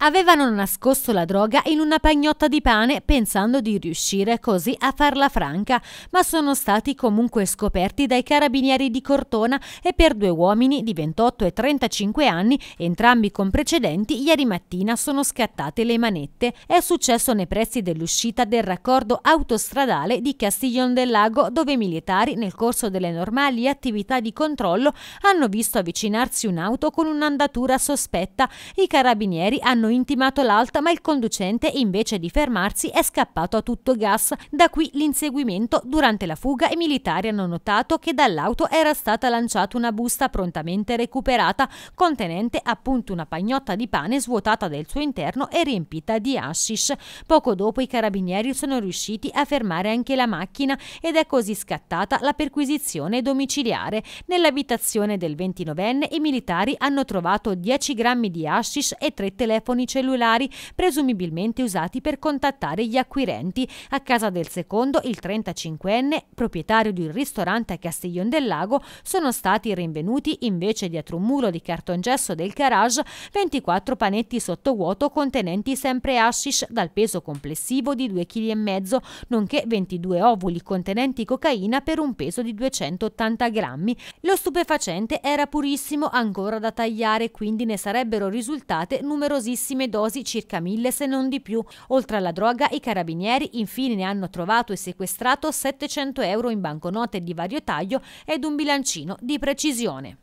Avevano nascosto la droga in una pagnotta di pane pensando di riuscire così a farla franca, ma sono stati comunque scoperti dai carabinieri di Cortona e per due uomini di 28 e 35 anni, entrambi con precedenti, ieri mattina sono scattate le manette. È successo nei pressi dell'uscita del raccordo autostradale di Castiglion del Lago, dove i militari nel corso delle normali attività di controllo hanno visto avvicinarsi un'auto con un'andatura sospetta. I carabinieri hanno hanno intimato l'alta ma il conducente invece di fermarsi è scappato a tutto gas. Da qui l'inseguimento. Durante la fuga i militari hanno notato che dall'auto era stata lanciata una busta prontamente recuperata contenente appunto una pagnotta di pane svuotata del suo interno e riempita di hashish. Poco dopo i carabinieri sono riusciti a fermare anche la macchina ed è così scattata la perquisizione domiciliare. Nell'abitazione del 29enne i militari hanno trovato 10 grammi di hashish e tre telefoni telefoni cellulari presumibilmente usati per contattare gli acquirenti. A casa del secondo, il 35enne, proprietario di un ristorante a Castiglion del Lago, sono stati rinvenuti invece dietro un muro di cartongesso del garage 24 panetti sottovuoto contenenti sempre hashish dal peso complessivo di 2,5 kg, nonché 22 ovuli contenenti cocaina per un peso di 280 grammi. Lo stupefacente era purissimo ancora da tagliare, quindi ne sarebbero risultate numerosissime massime dosi circa mille se non di più. Oltre alla droga, i carabinieri infine ne hanno trovato e sequestrato 700 euro in banconote di vario taglio ed un bilancino di precisione.